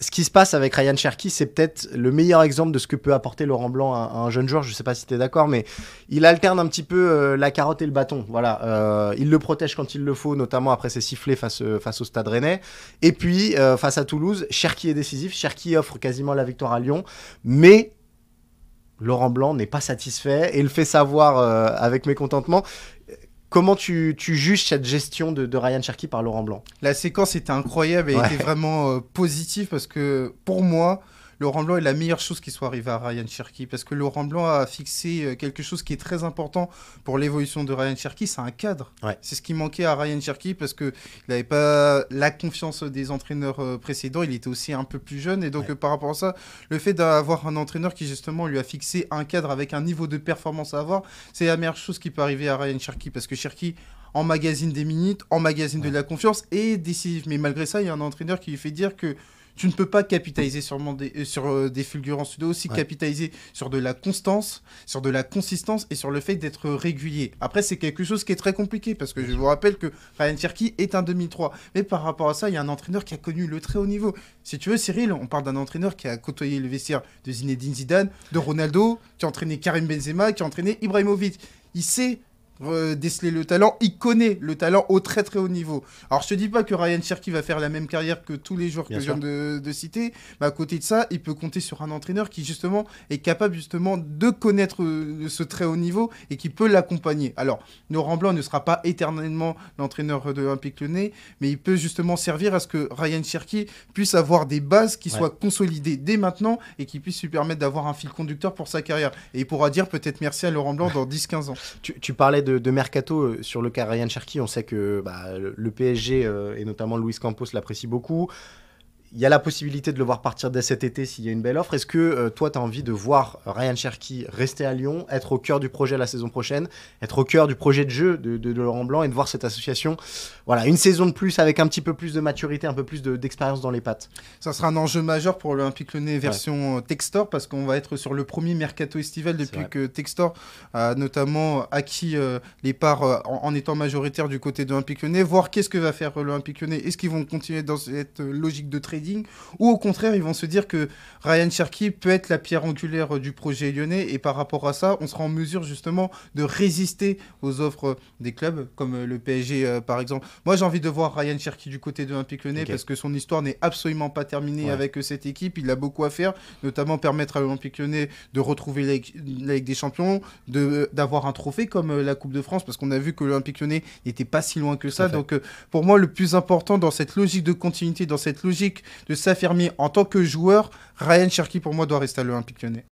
ce qui se passe avec Ryan Cherky, c'est peut-être le meilleur exemple de ce que peut apporter Laurent Blanc à, un jeune joueur. Je ne sais pas si tu es d'accord, mais il alterne un petit peu euh, la carotte et le bâton. Voilà, euh, il le protège quand il le faut, notamment après ses sifflets face, euh, face au Stade Rennais. Et puis face à Toulouse, Cherky est décisif. Cherky offre quasiment la victoire à Lyon, mais Laurent Blanc n'est pas satisfait et le fait savoir avec mécontentement. Comment tu, juges cette gestion de, Ryan Cherky par Laurent Blanc La séquence était incroyable et était vraiment euh, positive parce que pour moi, Laurent Blanc est la meilleure chose qui soit arrivée à Ryan Cherky parce que Laurent Blanc a fixé euh, quelque chose qui est très important pour l'évolution de Ryan Cherky, c'est un cadre. C'est ce qui manquait à Ryan Cherky parce que il n'avait pas la confiance des entraîneurs euh, précédents, il était aussi un peu plus jeune et donc euh, par rapport à ça, le fait d'avoir un entraîneur qui justement lui a fixé un cadre avec un niveau de performance à avoir, c'est la meilleure chose qui peut arriver à Ryan Cherky parce que Cherky en magazine des minutes, en magazine de la confiance et décisif. Mais malgré ça, il y a un entraîneur qui lui fait dire que tu ne peux pas capitaliser sur des, euh, sur euh, des fulgurances. Tu aussi capitaliser sur de la constance, sur de la consistance et sur le fait d'être régulier. Après, c'est quelque chose qui est très compliqué parce que je vous rappelle que Ryan Cherky est un 2003. Mais par rapport à ça, il y a un entraîneur qui a connu le très haut niveau. Si tu veux, Cyril, on parle d'un entraîneur qui a côtoyé le vestiaire de Zinedine Zidane, de Ronaldo, qui a entraîné Karim Benzema, qui a entraîné Ibrahimovic. Il sait euh, déceler le talent, il connaît le talent au très très haut niveau. Alors je te dis pas que Ryan Cherky va faire la même carrière que tous les joueurs que je viens de, citer, mais à côté de ça, il peut compter sur un entraîneur qui justement est capable justement de connaître euh, ce très haut niveau et qui peut l'accompagner. Alors Laurent Blanc ne sera pas éternellement l'entraîneur de l'Olympique Lyonnais, mais il peut justement servir à ce que Ryan Cherky puisse avoir des bases qui soient consolidées dès maintenant et qui puissent lui permettre d'avoir un fil conducteur pour sa carrière. Et il pourra dire peut-être merci à Laurent Blanc dans 10-15 ans. tu parlais de de, mercato euh, sur le cas Ryan Cherky, on sait que bah, le PSG euh, et notamment Luis Campos l'apprécie beaucoup. Il y a la possibilité de le voir partir dès cet été s'il y a une belle offre. Est-ce que euh, toi, tu as envie de voir Ryan Cherky rester à Lyon, être au cœur du projet la saison prochaine, être au cœur du projet de jeu de, Laurent Blanc et de voir cette association Voilà, une saison de plus avec un petit peu plus de maturité, un peu plus d'expérience dans les pattes. Ça sera un enjeu majeur pour l'Olympique Lyonnais version euh, Textor parce qu'on va être sur le premier mercato estival depuis que Textor a notamment acquis euh, les parts en, étant majoritaire du côté de l'Olympique Lyonnais. Voir qu'est-ce que va faire l'Olympique Lyonnais. Est-ce qu'ils vont continuer dans cette logique de trading ou au contraire, ils vont se dire que Ryan Cherki peut être la pierre angulaire du projet lyonnais, et par rapport à ça, on sera en mesure justement de résister aux offres des clubs, comme euh, le PSG euh, par exemple. Moi, j'ai envie de voir Ryan Cherki du côté de l'Olympique lyonnais, parce que son histoire n'est absolument pas terminée avec euh, cette équipe, il a beaucoup à faire, notamment permettre à l'Olympique lyonnais de retrouver la, des Champions, d'avoir un trophée comme la Coupe de France, parce qu'on a vu que l'Olympique lyonnais n'était pas si loin que ça. Donc, pour moi, le plus important dans cette logique de continuité, dans cette logique de s'affirmer en tant que joueur, Ryan Cherky, pour moi, doit rester à l'Olympique lyonnais.